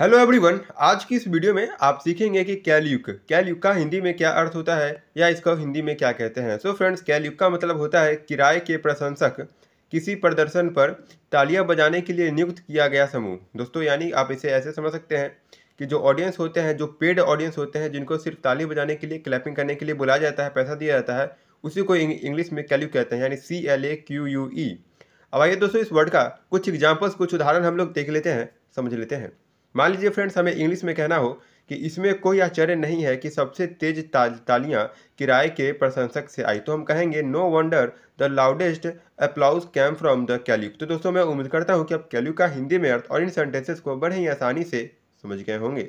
hello everyone आज की इस वीडियो में आप सीखेंगे कि कैल्युक कैल्युक का हिंदी में क्या अर्थ होता है या इसको हिंदी में क्या कहते हैं सो फ्रेंड्स कैलयुक का मतलब होता है किराए के प्रशंसक किसी प्रदर्शन पर तालियां बजाने के लिए नियुक्त किया गया समूह दोस्तों यानी आप इसे ऐसे समझ सकते हैं कि जो ऑडियंस होते हैं जो पेड ऑडियंस होते हैं जिनको सिर्फ ताली बजाने के लिए क्लैपिंग करने के लिए बुलाया जाता है पैसा दिया जाता है उसी को इंग्लिश में कैल्यू कहते हैं यानी C L A Q U E अब आइए दोस्तों इस वर्ड का कुछ एग्जाम्पल्स कुछ उदाहरण हम लोग देख लेते हैं समझ लेते हैं मान लीजिए फ्रेंड्स हमें इंग्लिश में कहना हो कि इसमें कोई आश्चर्य नहीं है कि सबसे तेज ताल, तालियां किराए के प्रशंसक से आई तो हम कहेंगे no wonder the loudest applause came from the claque तो दोस्तों मैं उम्मीद करता हूँ कि आप कैल्यू का हिंदी में अर्थ और इन सेंटेंसेस को बड़े ही आसानी से समझ गए होंगे